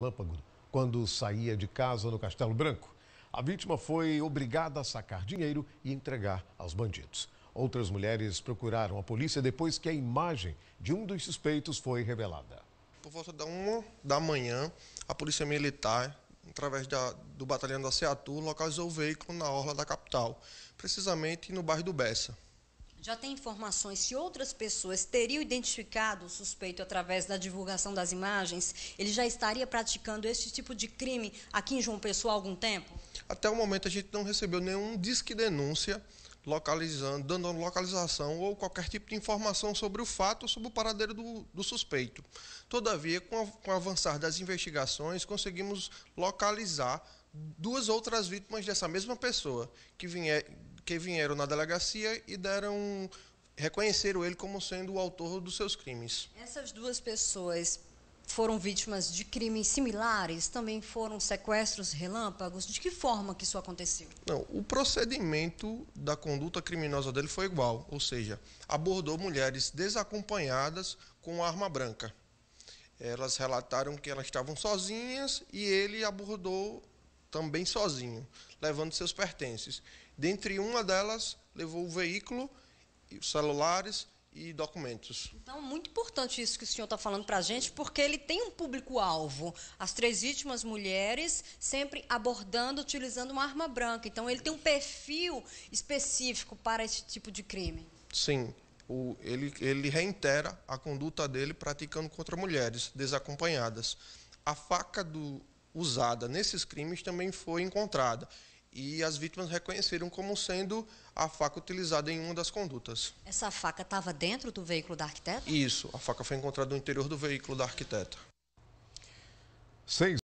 relâmpago quando saía de casa no Castelo Branco. A vítima foi obrigada a sacar dinheiro e entregar aos bandidos. Outras mulheres procuraram a polícia depois que a imagem de um dos suspeitos foi revelada. Por volta da uma da manhã, a polícia militar, através da, do batalhão da SEATUR, localizou o veículo na orla da capital, precisamente no bairro do Bessa já tem informações se outras pessoas teriam identificado o suspeito através da divulgação das imagens? Ele já estaria praticando esse tipo de crime aqui em João Pessoa há algum tempo? Até o momento a gente não recebeu nenhum disque denúncia localizando, dando localização ou qualquer tipo de informação sobre o fato ou sobre o paradeiro do, do suspeito. Todavia, com, a, com o avançar das investigações, conseguimos localizar duas outras vítimas dessa mesma pessoa que, vier, que vieram na delegacia e deram reconheceram ele como sendo o autor dos seus crimes. Essas duas pessoas foram vítimas de crimes similares? Também foram sequestros relâmpagos? De que forma que isso aconteceu? Não, o procedimento da conduta criminosa dele foi igual, ou seja, abordou mulheres desacompanhadas com arma branca. Elas relataram que elas estavam sozinhas e ele abordou também sozinho, levando seus pertences. Dentre uma delas, levou o veículo, os celulares e documentos. Então, muito importante isso que o senhor está falando para a gente, porque ele tem um público-alvo. As três vítimas mulheres, sempre abordando, utilizando uma arma branca. Então, ele tem um perfil específico para esse tipo de crime. Sim. O, ele, ele reitera a conduta dele praticando contra mulheres desacompanhadas. A faca do usada nesses crimes também foi encontrada e as vítimas reconheceram como sendo a faca utilizada em uma das condutas. Essa faca estava dentro do veículo da arquiteta? Isso, a faca foi encontrada no interior do veículo da arquiteta. Seis.